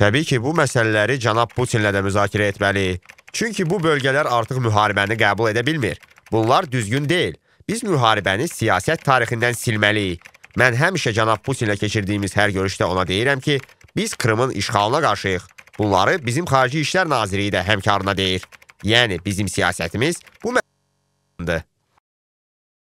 Təbii ki, bu məsələləri cənab Putinlə də müzakirə etməli. Çünki bu bölgələr artıq müharibəni qəbul edə bilmir. Bunlar düzgün deyil. Biz müharibəni siyasət tarixindən silməliyik. Mən həmişə cənab Putinlə keçirdiyimiz hər görüşdə ona deyirəm ki, biz Krımın işğalına qarşıyıq. Bunları bizim Xarici İşlər Naziri də həmkarına deyir. Yəni bizim siyasətimiz bu